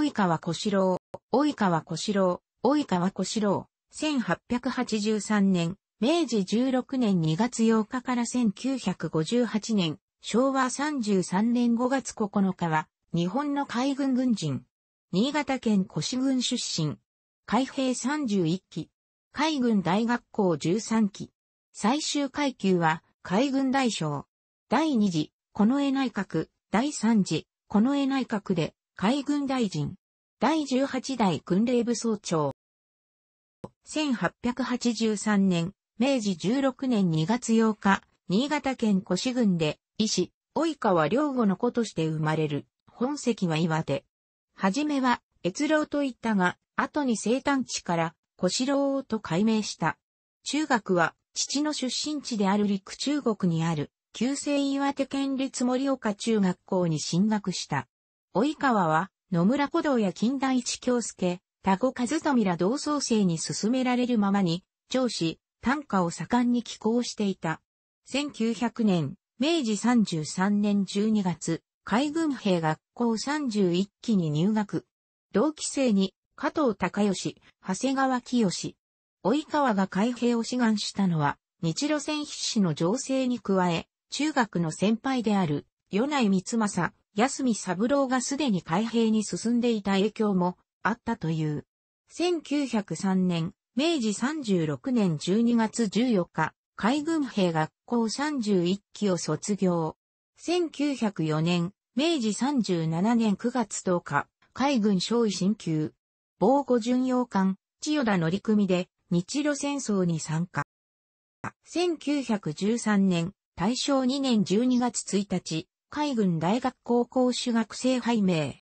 及川小四郎、及川小四郎、及川小四郎、1883年、明治16年2月8日から1958年、昭和33年5月9日は、日本の海軍軍人。新潟県越郡出身。海兵31期。海軍大学校13期。最終階級は、海軍大将。第2次、近衛内閣、第3次、近衛内閣で、海軍大臣。第18代軍令部総長。1883年、明治16年2月8日、新潟県越郡で、医師、及川良吾の子として生まれる。本籍は岩手。はじめは、越郎と言ったが、後に生誕地から、越郎と改名した。中学は、父の出身地である陸中国にある、旧制岩手県立盛岡中学校に進学した。及川は、野村古道や近代一京介、田子和富ら同窓生に勧められるままに、上司、短歌を盛んに寄稿していた。1900年、明治33年12月、海軍兵学校31期に入学。同期生に、加藤隆義、長谷川清。及川が海兵を志願したのは、日露戦必死の情勢に加え、中学の先輩である、与内光政、安見三郎がすでに海兵に進んでいた影響もあったという。1903年、明治36年12月14日、海軍兵学校31期を卒業。1904年、明治37年9月10日、海軍少尉進級。防護巡洋艦、千代田乗組で日露戦争に参加。1913年、大正2年12月1日、海軍大学高校主学生拝命。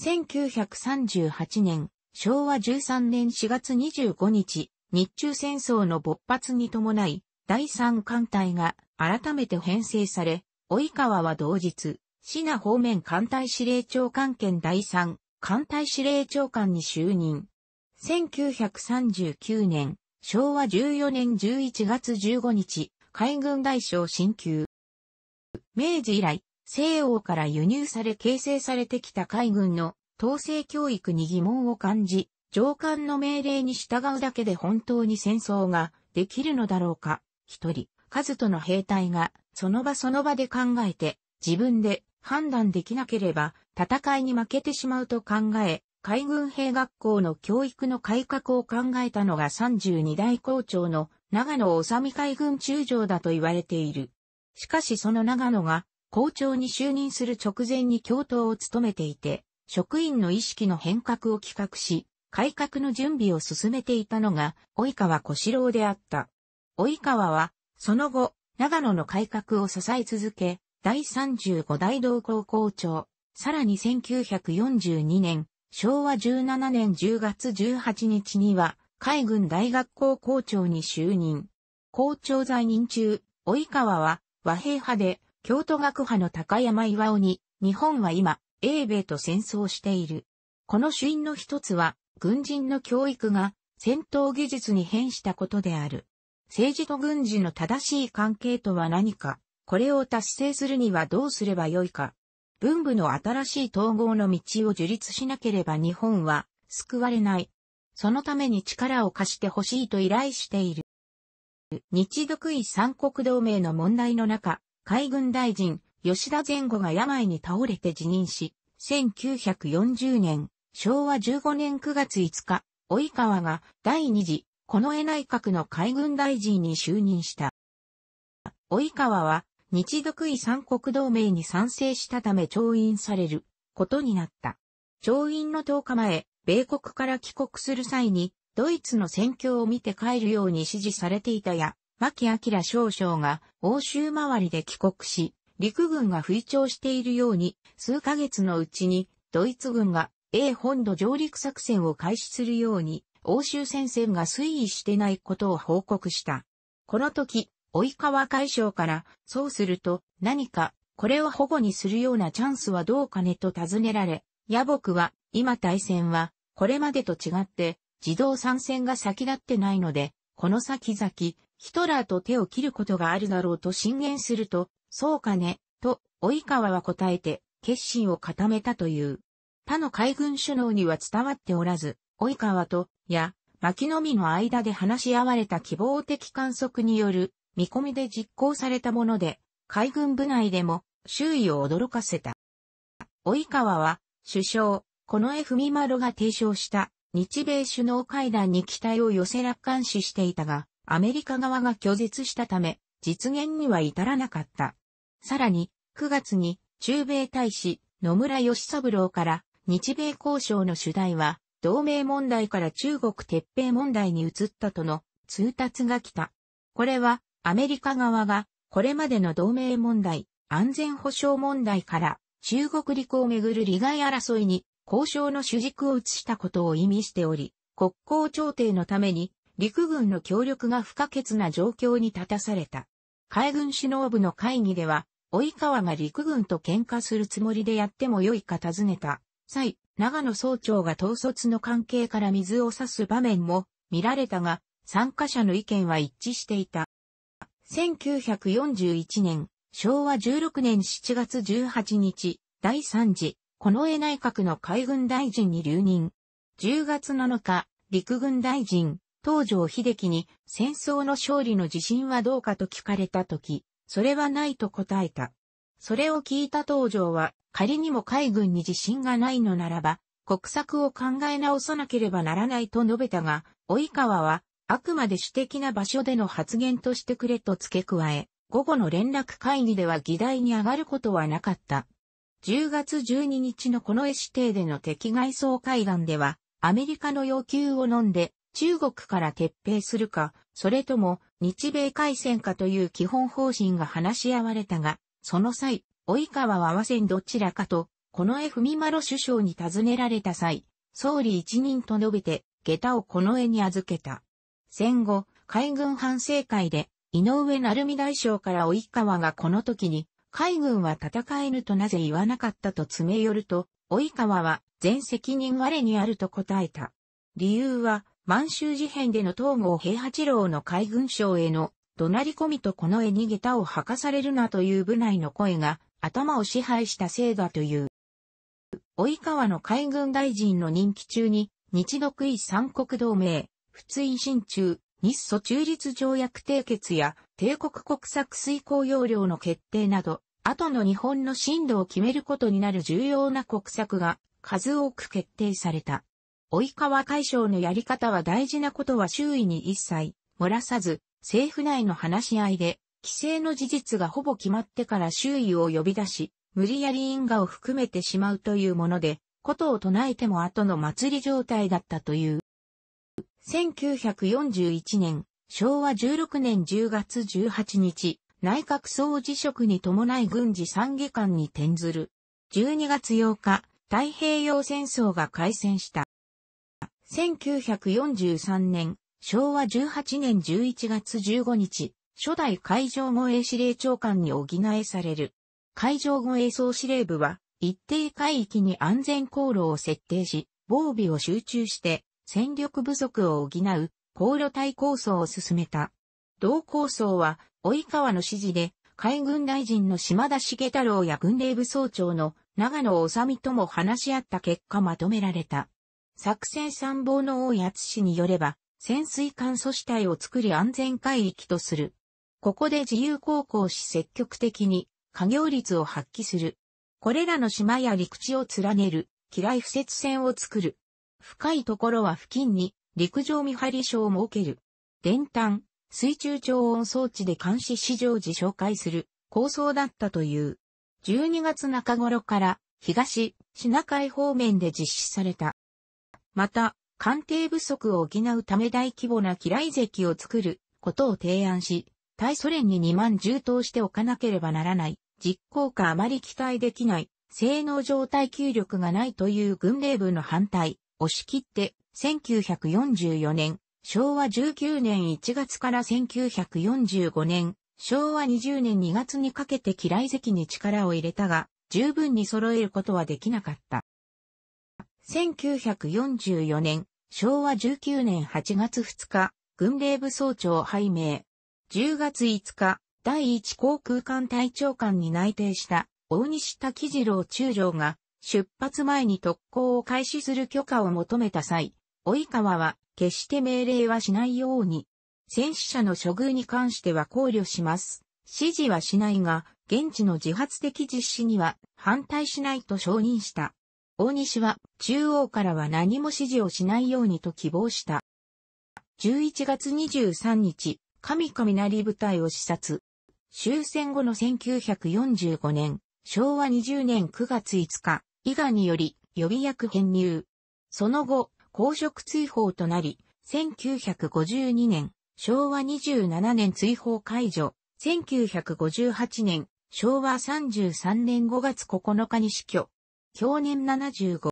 1938年、昭和13年4月25日、日中戦争の勃発に伴い、第三艦隊が改めて編成され、及川は同日、シナ方面艦隊司令長官兼第三艦隊司令長官に就任。1939年、昭和14年11月15日、海軍大将進級、明治以来、西欧から輸入され形成されてきた海軍の統制教育に疑問を感じ、上官の命令に従うだけで本当に戦争ができるのだろうか。一人、数との兵隊がその場その場で考えて自分で判断できなければ戦いに負けてしまうと考え、海軍兵学校の教育の改革を考えたのが32代校長の長野治海軍中将だと言われている。しかしその長野が校長に就任する直前に教頭を務めていて、職員の意識の変革を企画し、改革の準備を進めていたのが、及川小四郎であった。及川は、その後、長野の改革を支え続け、第35代同校校長、さらに1942年、昭和17年10月18日には、海軍大学校校長に就任。校長在任中、及川は、和平派で、京都学派の高山岩尾に、日本は今、英米と戦争している。この主因の一つは、軍人の教育が戦闘技術に変したことである。政治と軍事の正しい関係とは何か、これを達成するにはどうすればよいか。文部の新しい統合の道を樹立しなければ日本は救われない。そのために力を貸してほしいと依頼している。日独位三国同盟の問題の中、海軍大臣、吉田前後が病に倒れて辞任し、1940年、昭和15年9月5日、及川が第二次、近衛内閣の海軍大臣に就任した。及川は、日独位三国同盟に賛成したため調印されることになった。調印の10日前、米国から帰国する際に、ドイツの戦況を見て帰るように指示されていたや、牧明少将が欧州周りで帰国し、陸軍が吹聴しているように、数ヶ月のうちに、ドイツ軍が A 本土上陸作戦を開始するように、欧州戦線が推移してないことを報告した。この時、及川海将から、そうすると、何か、これを保護にするようなチャンスはどうかねと尋ねられ、野木は、今対戦は、これまでと違って、自動参戦が先立ってないので、この先々、ヒトラーと手を切ることがあるだろうと進言すると、そうかね、と、及川は答えて、決心を固めたという。他の海軍首脳には伝わっておらず、及川と、や、牧野みの間で話し合われた希望的観測による、見込みで実行されたもので、海軍部内でも、周囲を驚かせた。及川は、首相、この文丸が提唱した、日米首脳会談に期待を寄せ楽観視していたが、アメリカ側が拒絶したため、実現には至らなかった。さらに、9月に、中米大使、野村義三郎から、日米交渉の主題は、同盟問題から中国撤兵問題に移ったとの通達が来た。これは、アメリカ側が、これまでの同盟問題、安全保障問題から、中国陸をめぐる利害争いに交渉の主軸を移したことを意味しており、国交調停のために陸軍の協力が不可欠な状況に立たされた。海軍首脳部の会議では、及川が陸軍と喧嘩するつもりでやってもよいか尋ねた。際、長野総長が統率の関係から水を差す場面も見られたが、参加者の意見は一致していた。1941年、昭和16年7月18日、第3次近衛内閣の海軍大臣に留任。10月7日、陸軍大臣、東条秀樹に戦争の勝利の自信はどうかと聞かれたとき、それはないと答えた。それを聞いた東条は、仮にも海軍に自信がないのならば、国策を考え直さなければならないと述べたが、及川は、あくまで主的な場所での発言としてくれと付け加え、午後の連絡会議では議題に上がることはなかった。10月12日のこの絵指定での敵外相会談では、アメリカの要求を飲んで、中国から撤兵するか、それとも日米海戦かという基本方針が話し合われたが、その際、及川は合わせんどちらかと、この絵文丸首相に尋ねられた際、総理一人と述べて、下駄をこの絵に預けた。戦後、海軍反省会で、井上成美大将から及川がこの時に、海軍は戦えぬとなぜ言わなかったと詰め寄ると、及川は全責任我にあると答えた。理由は、満州事変での東郷平八郎の海軍省への怒鳴り込みとこの絵逃げたを吐かされるなという部内の声が頭を支配したせいだという。及川の海軍大臣の任期中に日独伊三国同盟、仏印進中、日ソ中立条約締結や帝国国策遂行要領の決定など、後の日本の進路を決めることになる重要な国策が数多く決定された。及川解消のやり方は大事なことは周囲に一切漏らさず、政府内の話し合いで、規制の事実がほぼ決まってから周囲を呼び出し、無理やり因果を含めてしまうというもので、ことを唱えても後の祭り状態だったという。1941年、昭和16年10月18日、内閣総辞職に伴い軍事参議官に転ずる。12月8日、太平洋戦争が開戦した。1943年、昭和18年11月15日、初代海上護衛司令長官に補えされる。海上護衛総司令部は、一定海域に安全航路を設定し、防備を集中して、戦力不足を補う、航路隊構想を進めた。同構想は、及川の指示で、海軍大臣の島田茂太郎や軍令部総長の長野治美とも話し合った結果まとめられた。作戦参謀の大谷氏によれば、潜水艦阻止体を作り安全海域とする。ここで自由航行し積極的に、稼業率を発揮する。これらの島や陸地を連ねる、機雷不設船を作る。深いところは付近に陸上見張り所を設ける。電端、水中超音装置で監視市場時紹介する構想だったという。12月中頃から東、シナ海方面で実施された。また、艦艇不足を補うため大規模な機雷石を作ることを提案し、対ソ連に2万充当しておかなければならない、実効かあまり期待できない、性能状態給力がないという軍令部の反対、押し切って、1944年、昭和19年1月から1945年、昭和20年2月にかけて嫌い席に力を入れたが、十分に揃えることはできなかった。1944年、昭和19年8月2日、軍令部総長拝命。10月5日、第一航空艦隊長官に内定した大西滝次郎中将が出発前に特攻を開始する許可を求めた際、及川は決して命令はしないように、戦死者の処遇に関しては考慮します。指示はしないが、現地の自発的実施には反対しないと承認した。大西は中央からは何も指示をしないようにと希望した。11月23日、神雷部隊を視察。終戦後の1945年、昭和20年9月5日、以賀により予備役編入。その後、公職追放となり、1952年、昭和27年追放解除、1958年、昭和33年5月9日に死去。去年75。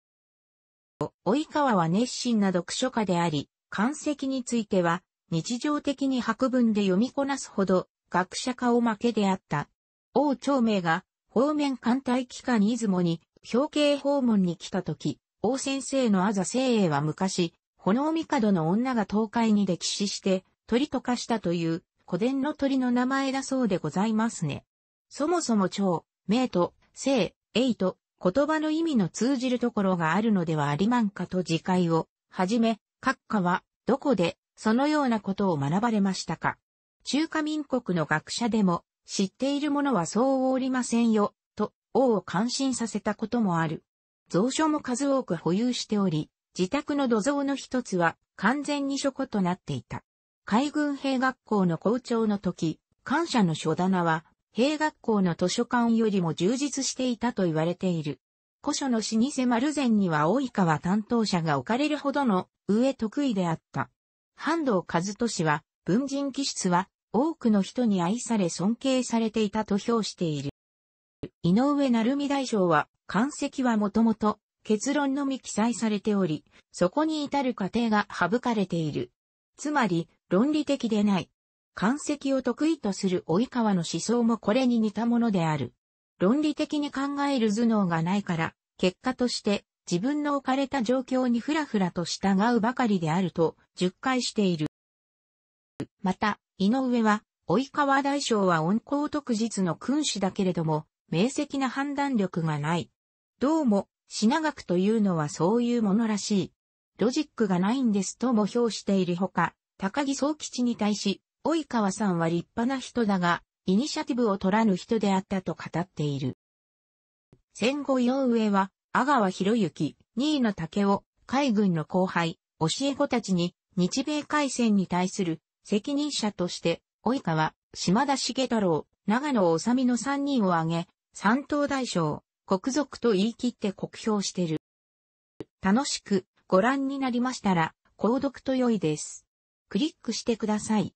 及川は熱心な読書家であり、漢籍については、日常的に白文で読みこなすほど、学者化を負けであった。王長明が、方面艦隊機関出雲に、表敬訪問に来た時、王先生のあざ聖英は昔、炎帝の女が東海に歴史して鳥と化したという古典の鳥の名前だそうでございますね。そもそも蝶、名と、聖、英と、言葉の意味の通じるところがあるのではありまんかと自戒を、はじめ、閣下は、どこで、そのようなことを学ばれましたか。中華民国の学者でも、知っているものはそうおりませんよ、王を感心させたこともある。蔵書も数多く保有しており、自宅の土蔵の一つは完全に書庫となっていた。海軍兵学校の校長の時、感謝の書棚は、兵学校の図書館よりも充実していたと言われている。古書の老舗丸善には大川担当者が置かれるほどの上得意であった。半藤和俊は、文人気質は多くの人に愛され尊敬されていたと評している。井上成美大将は、関石はもともと結論のみ記載されており、そこに至る過程が省かれている。つまり、論理的でない。関石を得意とする及川の思想もこれに似たものである。論理的に考える頭脳がないから、結果として自分の置かれた状況にふらふらと従うばかりであると、述回している。また、井上は、及川大将は温厚特実の君主だけれども、明晰な判断力がない。どうも、品学というのはそういうものらしい。ロジックがないんですとも評しているほか、高木総吉に対し、及川さんは立派な人だが、イニシアティブを取らぬ人であったと語っている。戦後洋上は、阿川博之、新の武夫、海軍の後輩、教え子たちに、日米海戦に対する責任者として、及川、島田茂太郎、長野治の三人を挙げ、三等大将、国賊と言い切って酷評してる。楽しくご覧になりましたら、購読と良いです。クリックしてください。